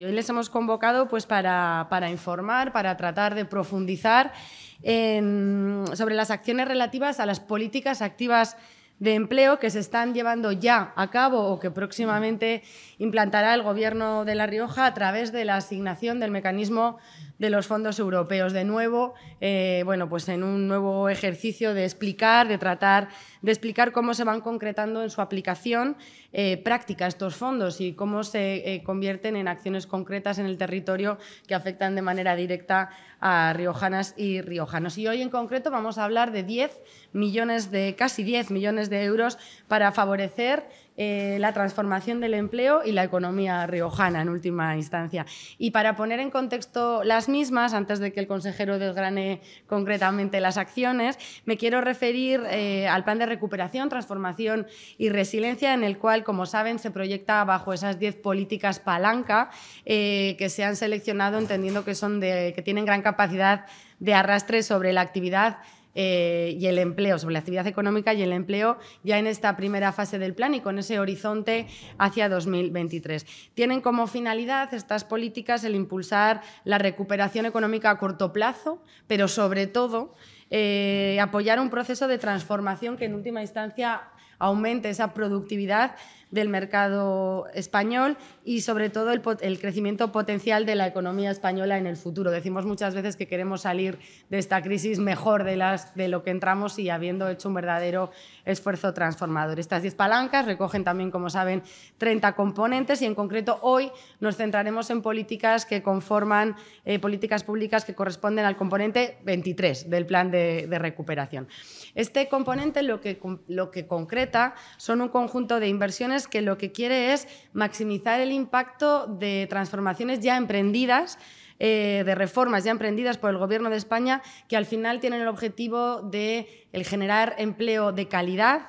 hoy les hemos convocado pues, para, informar, para tratar de profundizar sobre las acciones relativas a las políticas activas de empleo que se están llevando ya a cabo o que próximamente implantará el Gobierno de La Rioja a través de la asignación del mecanismo de los fondos europeos. De nuevo, eh, bueno, pues en un nuevo ejercicio de explicar, de tratar de explicar cómo se van concretando en su aplicación eh, práctica estos fondos y cómo se eh, convierten en acciones concretas en el territorio que afectan de manera directa a riojanas y riojanos. Y hoy en concreto vamos a hablar de 10 millones de, casi 10 millones de euros para favorecer eh, la transformación del empleo y la economía riojana en última instancia. Y para poner en contexto las mismas, antes de que el consejero desgrane concretamente las acciones, me quiero referir eh, al plan de recuperación, transformación y resiliencia, en el cual, como saben, se proyecta bajo esas 10 políticas palanca eh, que se han seleccionado entendiendo que, son de, que tienen gran capacidad de arrastre sobre la actividad eh, y el empleo, sobre la actividad económica y el empleo ya en esta primera fase del plan y con ese horizonte hacia 2023. Tienen como finalidad estas políticas el impulsar la recuperación económica a corto plazo, pero sobre todo eh, apoyar un proceso de transformación que en última instancia aumente esa productividad del mercado español y sobre todo el, crecimiento potencial de la economía española en el futuro. Decimos muchas veces que queremos salir de esta crisis mejor de, las, de lo que entramos y habiendo hecho un verdadero esfuerzo transformador. Estas 10 palancas recogen también, como saben, 30 componentes y en concreto hoy nos centraremos en políticas que conforman eh, políticas públicas que corresponden al componente 23 del plan de, de recuperación. Este componente lo que, lo que concreta son un conjunto de inversiones que lo que quiere es maximizar el impacto de transformaciones ya emprendidas eh, de reformas ya emprendidas por el Gobierno de España que al final tienen el objetivo de generar empleo de calidad,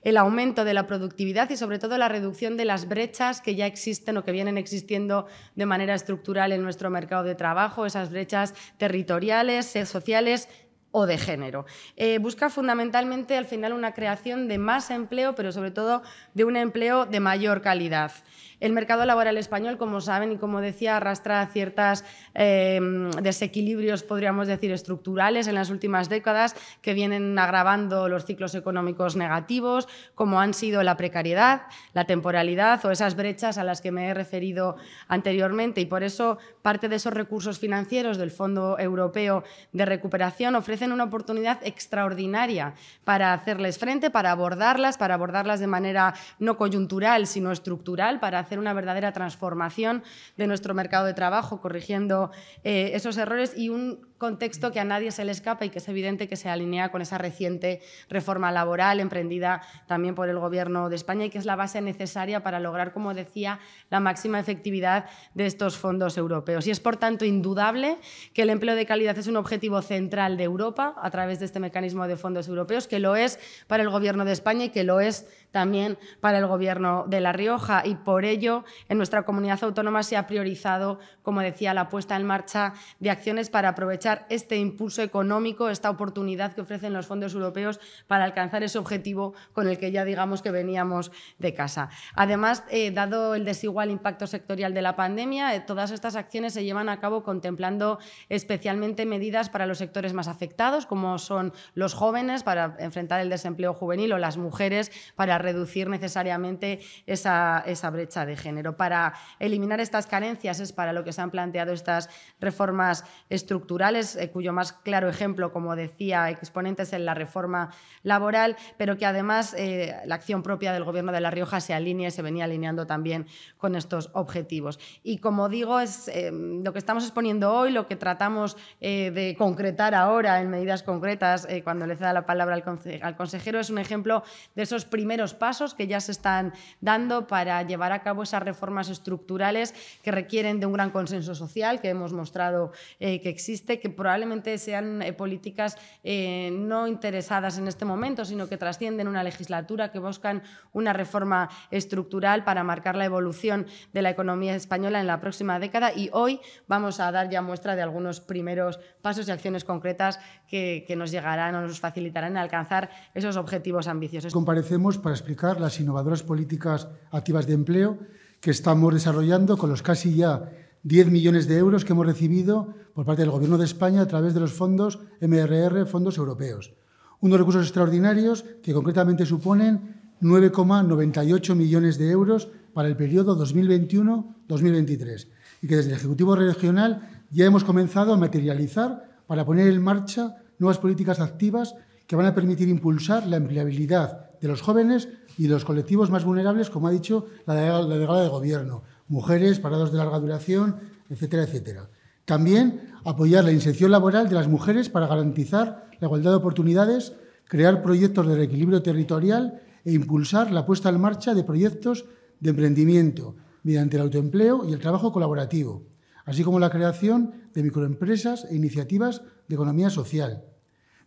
el aumento de la productividad y sobre todo la reducción de las brechas que ya existen o que vienen existiendo de manera estructural en nuestro mercado de trabajo, esas brechas territoriales, sociales, o de género. Eh, busca fundamentalmente al final una creación de más empleo, pero sobre todo de un empleo de mayor calidad. El mercado laboral español, como saben y como decía, arrastra ciertos eh, desequilibrios, podríamos decir, estructurales en las últimas décadas que vienen agravando los ciclos económicos negativos, como han sido la precariedad, la temporalidad o esas brechas a las que me he referido anteriormente. Y por eso parte de esos recursos financieros del Fondo Europeo de Recuperación ofrecen una oportunidad extraordinaria para hacerles frente, para abordarlas, para abordarlas de manera no coyuntural, sino estructural, para hacer una verdadera transformación de nuestro mercado de trabajo, corrigiendo eh, esos errores y un contexto que a nadie se le escapa y que es evidente que se alinea con esa reciente reforma laboral emprendida también por el Gobierno de España y que es la base necesaria para lograr, como decía, la máxima efectividad de estos fondos europeos. Y es, por tanto, indudable que el empleo de calidad es un objetivo central de Europa a través de este mecanismo de fondos europeos, que lo es para el Gobierno de España y que lo es también para el gobierno de La Rioja y por ello en nuestra comunidad autónoma se ha priorizado, como decía, la puesta en marcha de acciones para aprovechar este impulso económico, esta oportunidad que ofrecen los fondos europeos para alcanzar ese objetivo con el que ya digamos que veníamos de casa. Además, eh, dado el desigual impacto sectorial de la pandemia, eh, todas estas acciones se llevan a cabo contemplando especialmente medidas para los sectores más afectados, como son los jóvenes para enfrentar el desempleo juvenil o las mujeres para reducir necesariamente esa, brecha de género. Para eliminar estas carencias es para lo que se han planteado estas reformas estructurales, eh, cuyo más claro ejemplo, como decía, exponentes en la reforma laboral, pero que además eh, la acción propia del Gobierno de La Rioja se alinea y se venía alineando también con estos objetivos. Y como digo, es eh, lo que estamos exponiendo hoy, lo que tratamos de concretar ahora en medidas concretas, cuando le ceda la palabra al consejero, es un ejemplo de esos primeros pasos que ya se están dando para llevar a cabo esas reformas estructurales que requieren de un gran consenso social que hemos mostrado eh, que existe, que probablemente sean eh, políticas eh, no interesadas en este momento, sino que trascienden una legislatura, que buscan una reforma estructural para marcar la evolución de la economía española en la próxima década y hoy vamos a dar ya muestra de algunos primeros pasos y acciones concretas que, nos llegarán o nos facilitarán alcanzar esos objetivos ambiciosos. Comparecemos para explicar las innovadoras políticas activas de empleo que estamos desarrollando con los casi ya 10 millones de euros que hemos recibido por parte del Gobierno de España a través de los fondos MRR, fondos europeos. Unos recursos extraordinarios que concretamente suponen 9,98 millones de euros para el periodo 2021-2023 y que desde el Ejecutivo Regional ya hemos comenzado a materializar para poner en marcha nuevas políticas activas que van a permitir impulsar la empleabilidad de los jóvenes y de los colectivos más vulnerables, como ha dicho la delegada de gobierno, mujeres, parados de larga duración, etcétera, etcétera. También apoyar la inserción laboral de las mujeres para garantizar la igualdad de oportunidades, crear proyectos de reequilibrio territorial e impulsar la puesta en marcha de proyectos de emprendimiento mediante el autoempleo y el trabajo colaborativo, así como la creación de microempresas e iniciativas de economía social,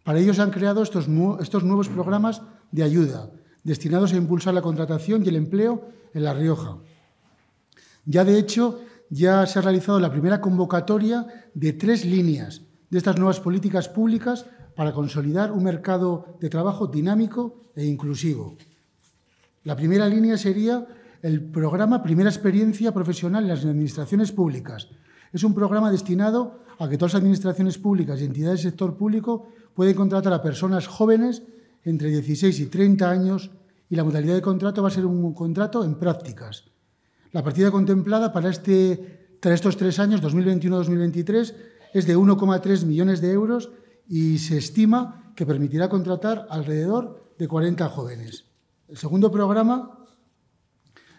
para ello se han creado estos, nuevos programas de ayuda, destinados a impulsar la contratación y el empleo en La Rioja. Ya de hecho, ya se ha realizado la primera convocatoria de tres líneas de estas nuevas políticas públicas para consolidar un mercado de trabajo dinámico e inclusivo. La primera línea sería el programa Primera Experiencia Profesional en las Administraciones Públicas, es un programa destinado a que todas las administraciones públicas y entidades del sector público pueden contratar a personas jóvenes entre 16 y 30 años y la modalidad de contrato va a ser un contrato en prácticas. La partida contemplada para, este, estos tres años, 2021-2023, es de 1,3 millones de euros y se estima que permitirá contratar alrededor de 40 jóvenes. El segundo programa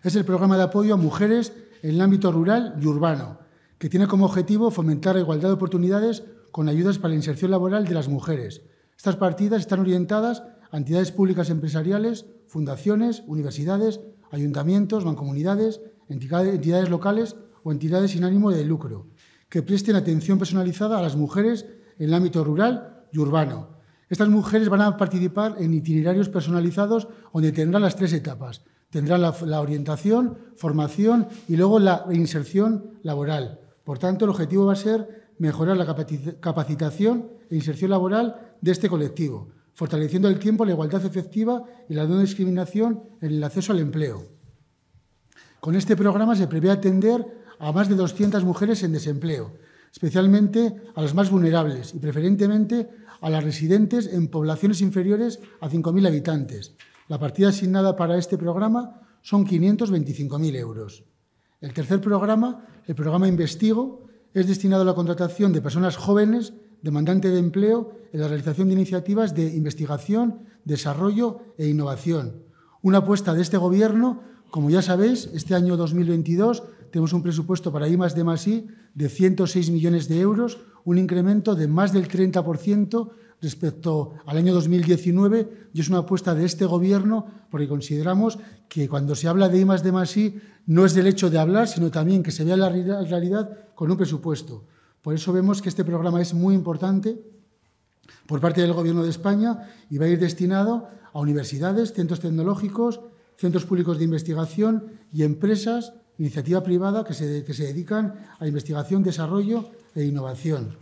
es el programa de apoyo a mujeres en el ámbito rural y urbano, que tiene como objetivo fomentar la igualdad de oportunidades con ayudas para la inserción laboral de las mujeres. Estas partidas están orientadas a entidades públicas empresariales, fundaciones, universidades, ayuntamientos, mancomunidades, entidades locales o entidades sin ánimo de lucro, que presten atención personalizada a las mujeres en el ámbito rural y urbano. Estas mujeres van a participar en itinerarios personalizados donde tendrán las tres etapas. Tendrán la, la orientación, formación y luego la inserción laboral. Por tanto, el objetivo va a ser mejorar la capacitación e inserción laboral de este colectivo, fortaleciendo al tiempo, la igualdad efectiva y la no discriminación en el acceso al empleo. Con este programa se prevé atender a más de 200 mujeres en desempleo, especialmente a las más vulnerables y preferentemente a las residentes en poblaciones inferiores a 5.000 habitantes. La partida asignada para este programa son 525.000 euros. El tercer programa, el programa Investigo, es destinado a la contratación de personas jóvenes demandantes de empleo en la realización de iniciativas de investigación, desarrollo e innovación. Una apuesta de este Gobierno, como ya sabéis, este año 2022 tenemos un presupuesto para I D I de 106 millones de euros, un incremento de más del 30% respecto al año 2019 y es una apuesta de este Gobierno porque consideramos que cuando se habla de I más no es del hecho de hablar, sino también que se vea la realidad con un presupuesto. Por eso vemos que este programa es muy importante por parte del Gobierno de España y va a ir destinado a universidades, centros tecnológicos, centros públicos de investigación y empresas, iniciativa privada que que se dedican a investigación, desarrollo e innovación.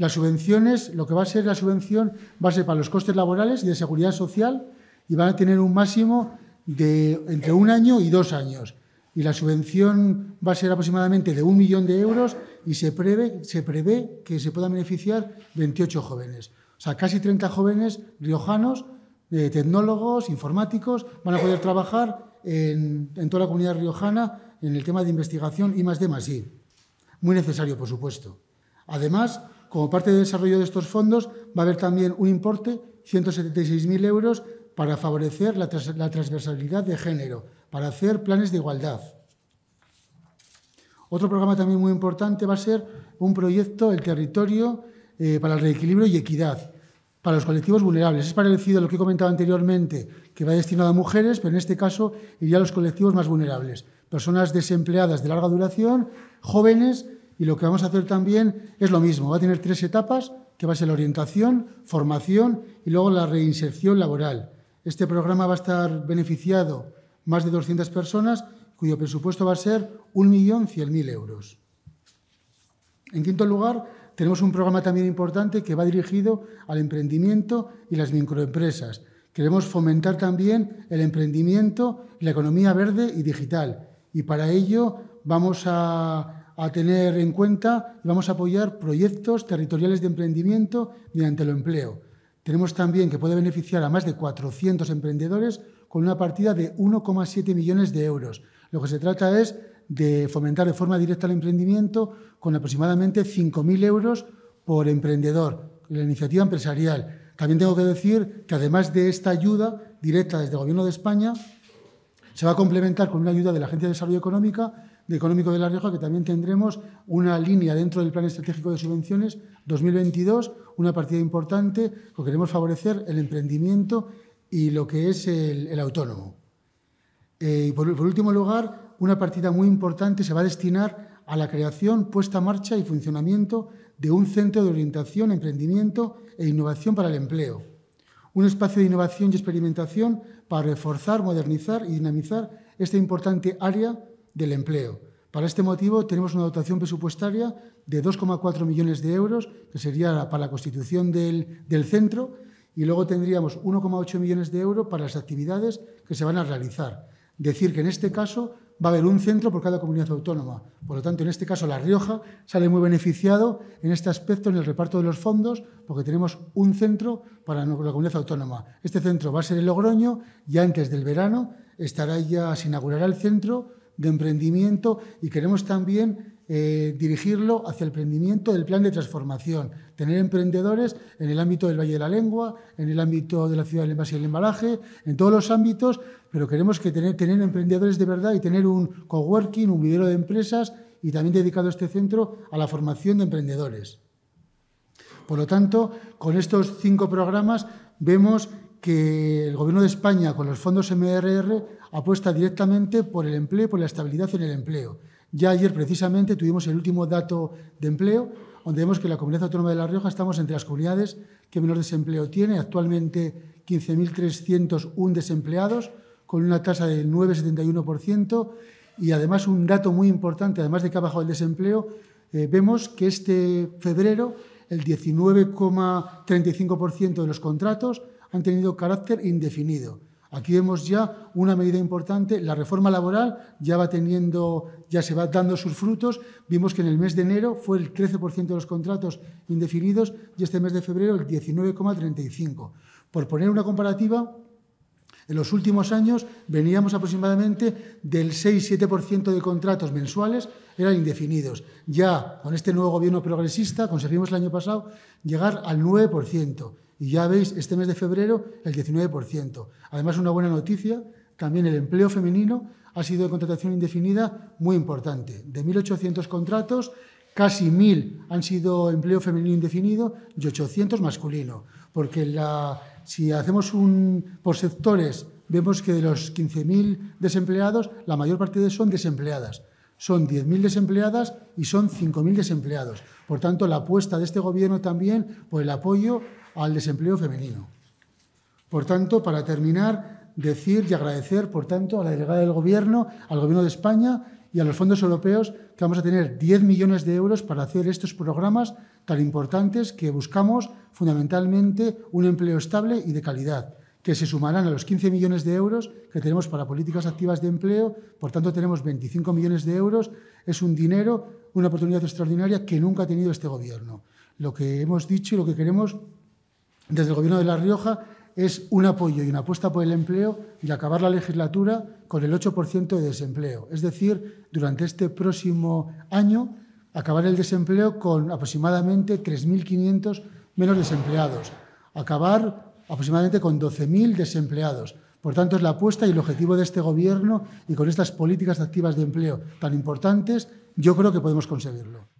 Las subvenciones, lo que va a ser la subvención, va a ser para los costes laborales y de seguridad social y van a tener un máximo de entre un año y dos años. Y la subvención va a ser aproximadamente de un millón de euros y se prevé, se prevé que se puedan beneficiar 28 jóvenes. O sea, casi 30 jóvenes riojanos, eh, tecnólogos, informáticos, van a poder trabajar en, toda la comunidad riojana en el tema de investigación y más de más, Muy necesario, por supuesto. Además, como parte del desarrollo de estos fondos, va a haber también un importe, 176.000 euros, para favorecer la, transversalidad de género, para hacer planes de igualdad. Otro programa también muy importante va a ser un proyecto, el territorio eh, para el reequilibrio y equidad, para los colectivos vulnerables. Es parecido a lo que he comentado anteriormente, que va destinado a mujeres, pero en este caso iría a los colectivos más vulnerables. Personas desempleadas de larga duración, jóvenes y lo que vamos a hacer también es lo mismo. Va a tener tres etapas, que va a ser la orientación, formación y luego la reinserción laboral. Este programa va a estar beneficiado más de 200 personas, cuyo presupuesto va a ser 1.100.000 euros. En quinto lugar, tenemos un programa también importante que va dirigido al emprendimiento y las microempresas. Queremos fomentar también el emprendimiento la economía verde y digital. Y para ello vamos a a tener en cuenta y vamos a apoyar proyectos territoriales de emprendimiento mediante el empleo. Tenemos también que puede beneficiar a más de 400 emprendedores con una partida de 1,7 millones de euros. Lo que se trata es de fomentar de forma directa el emprendimiento con aproximadamente 5.000 euros por emprendedor, la iniciativa empresarial. También tengo que decir que además de esta ayuda directa desde el Gobierno de España, se va a complementar con una ayuda de la Agencia de Desarrollo Económica de Económico de La Rioja, que también tendremos una línea dentro del Plan Estratégico de Subvenciones 2022, una partida importante, porque queremos favorecer el emprendimiento y lo que es el, autónomo. Eh, y por, por último lugar, una partida muy importante se va a destinar a la creación, puesta en marcha y funcionamiento de un centro de orientación, emprendimiento e innovación para el empleo. Un espacio de innovación y experimentación para reforzar, modernizar y dinamizar esta importante área del empleo. Para este motivo tenemos una dotación presupuestaria de 2,4 millones de euros, que sería para la constitución del, del centro, y luego tendríamos 1,8 millones de euros para las actividades que se van a realizar. Decir que en este caso va a haber un centro por cada comunidad autónoma. Por lo tanto, en este caso, La Rioja sale muy beneficiado en este aspecto, en el reparto de los fondos, porque tenemos un centro para la comunidad autónoma. Este centro va a ser en Logroño y antes del verano estará ya, se inaugurará el centro de emprendimiento y queremos también eh, dirigirlo hacia el emprendimiento del plan de transformación, tener emprendedores en el ámbito del Valle de la Lengua, en el ámbito de la ciudad del envase y el embalaje, en todos los ámbitos, pero queremos que tener, emprendedores de verdad y tener un coworking, un video de empresas y también dedicado este centro a la formación de emprendedores. Por lo tanto, con estos cinco programas vemos que el Gobierno de España, con los fondos MRR, apuesta directamente por el empleo, por la estabilidad en el empleo. Ya ayer, precisamente, tuvimos el último dato de empleo, donde vemos que la Comunidad Autónoma de La Rioja estamos entre las comunidades que menor desempleo tiene, actualmente 15.301 desempleados, con una tasa del 9,71%, y además un dato muy importante, además de que ha bajado el desempleo, eh, vemos que este febrero el 19,35% de los contratos han tenido carácter indefinido. Aquí vemos ya una medida importante, la reforma laboral ya va teniendo, ya se va dando sus frutos. Vimos que en el mes de enero fue el 13% de los contratos indefinidos y este mes de febrero el 19,35. Por poner una comparativa, en los últimos años veníamos aproximadamente del 6-7% de contratos mensuales eran indefinidos. Ya con este nuevo gobierno progresista conseguimos el año pasado llegar al 9%. Y ya veis, este mes de febrero, el 19%. Además, una buena noticia, también el empleo femenino ha sido de contratación indefinida muy importante. De 1.800 contratos, casi 1.000 han sido empleo femenino indefinido y 800 masculino. Porque la, si hacemos un, por sectores, vemos que de los 15.000 desempleados, la mayor parte de son desempleadas. Son 10.000 desempleadas y son 5.000 desempleados. Por tanto, la apuesta de este Gobierno también por el apoyo al desempleo femenino. Por tanto, para terminar, decir y agradecer, por tanto, a la delegada del Gobierno, al Gobierno de España y a los fondos europeos que vamos a tener 10 millones de euros para hacer estos programas tan importantes que buscamos fundamentalmente un empleo estable y de calidad, que se sumarán a los 15 millones de euros que tenemos para políticas activas de empleo. Por tanto, tenemos 25 millones de euros. Es un dinero, una oportunidad extraordinaria que nunca ha tenido este Gobierno. Lo que hemos dicho y lo que queremos desde el Gobierno de La Rioja es un apoyo y una apuesta por el empleo y acabar la legislatura con el 8% de desempleo. Es decir, durante este próximo año acabar el desempleo con aproximadamente 3.500 menos desempleados, acabar aproximadamente con 12.000 desempleados. Por tanto, es la apuesta y el objetivo de este Gobierno y con estas políticas activas de empleo tan importantes, yo creo que podemos conseguirlo.